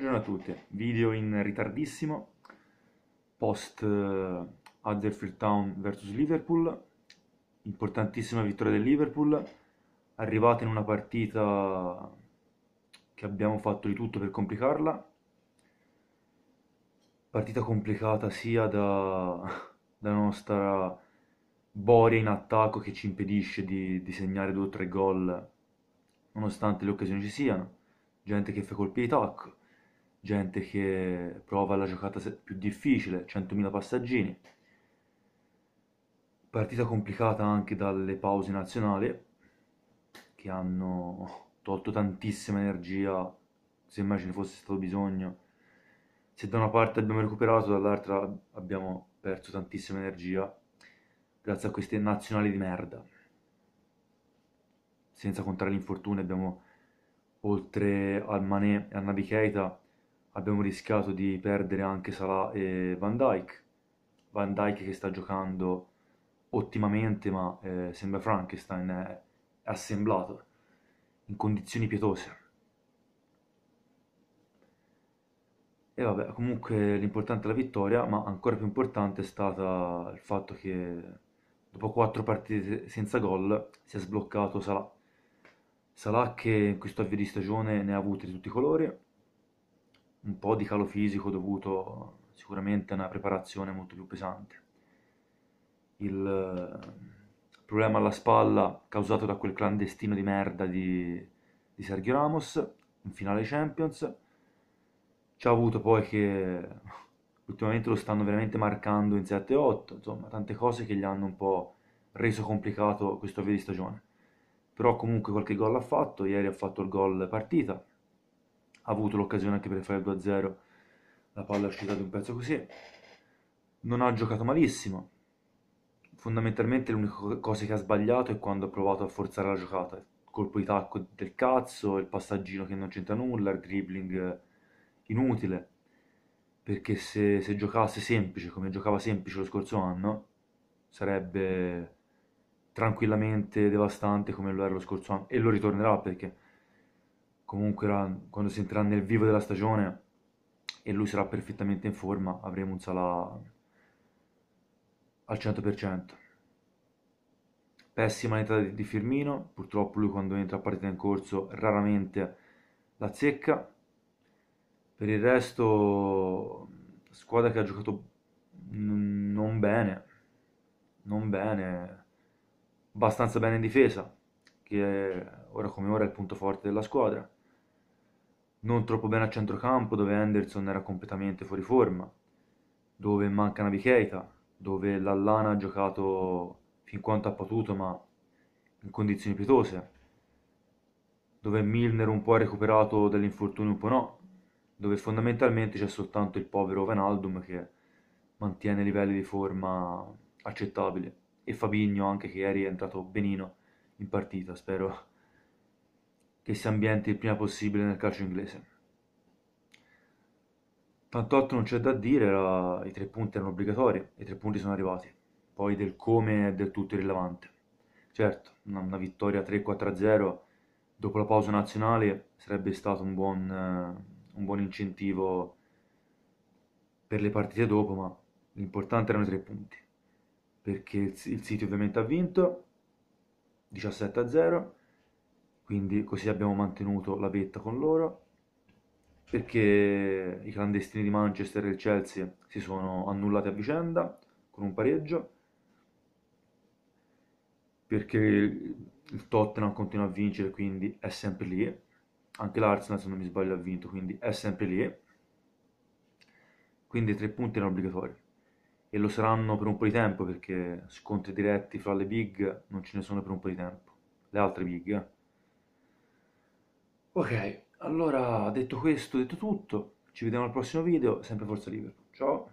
Buongiorno a tutti, video in ritardissimo, post eh, Huddersfield Town vs Liverpool, importantissima vittoria del Liverpool, arrivata in una partita che abbiamo fatto di tutto per complicarla, partita complicata sia da, da nostra boria in attacco che ci impedisce di, di segnare due o tre gol nonostante le occasioni ci siano, gente che fa colpi di tacco, gente che prova la giocata più difficile, 100.000 passaggini. Partita complicata anche dalle pause nazionali che hanno tolto tantissima energia, se mai ce ne fosse stato bisogno. Se da una parte abbiamo recuperato, dall'altra abbiamo perso tantissima energia grazie a queste nazionali di merda. Senza contare l'infortunio abbiamo oltre al Mané e a Navicheta abbiamo rischiato di perdere anche Salah e Van Dyke. Van Dyke che sta giocando ottimamente, ma eh, sembra Frankenstein, è assemblato in condizioni pietose. E vabbè, comunque l'importante è la vittoria, ma ancora più importante è stato il fatto che dopo quattro partite senza gol si è sbloccato Salah. Salah che in questo avvio di stagione ne ha avute di tutti i colori, un po' di calo fisico dovuto sicuramente a una preparazione molto più pesante. Il eh, problema alla spalla causato da quel clandestino di merda di, di Sergio Ramos in finale Champions ci ha avuto poi che ultimamente lo stanno veramente marcando in 7-8, insomma tante cose che gli hanno un po' reso complicato questo avvio di stagione. Però comunque qualche gol ha fatto, ieri ha fatto il gol partita, avuto l'occasione anche per fare il 2-0, la palla è uscita di un pezzo così, non ha giocato malissimo, fondamentalmente l'unica cosa che ha sbagliato è quando ha provato a forzare la giocata, colpo di tacco del cazzo, il passaggino che non c'entra nulla, il dribbling inutile, perché se, se giocasse semplice come giocava semplice lo scorso anno, sarebbe tranquillamente devastante come lo era lo scorso anno e lo ritornerà perché comunque la, quando si entrerà nel vivo della stagione e lui sarà perfettamente in forma, avremo un sala al 100%. Pessima l'età di Firmino, purtroppo lui quando entra a partita in corso raramente la zecca. Per il resto, squadra che ha giocato non bene, non bene, abbastanza bene in difesa, che ora come ora è il punto forte della squadra non troppo bene a centrocampo dove Henderson era completamente fuori forma, dove manca una Keita, dove l'Allana ha giocato fin quanto ha potuto ma in condizioni pietose, dove Milner un po' ha recuperato dall'infortunio un po' no, dove fondamentalmente c'è soltanto il povero Van Aldum che mantiene livelli di forma accettabili e Fabigno anche che ieri è entrato benino in partita, spero che si ambienti il prima possibile nel calcio inglese. Tant'otto non c'è da dire, era, i tre punti erano obbligatori, i tre punti sono arrivati, poi del come è del tutto irrilevante. Certo, una, una vittoria 3-4-0 dopo la pausa nazionale sarebbe stato un buon, eh, un buon incentivo per le partite dopo, ma l'importante erano i tre punti, perché il, il City ovviamente ha vinto, 17 0 quindi così abbiamo mantenuto la vetta con loro perché i clandestini di Manchester e il Chelsea si sono annullati a vicenda con un pareggio perché il Tottenham continua a vincere quindi è sempre lì anche l'Arsenal se non mi sbaglio ha vinto quindi è sempre lì quindi tre punti erano obbligatori e lo saranno per un po' di tempo perché scontri diretti fra le big non ce ne sono per un po' di tempo le altre big eh Ok, allora detto questo, detto tutto, ci vediamo al prossimo video, sempre Forza Liverpool. Ciao!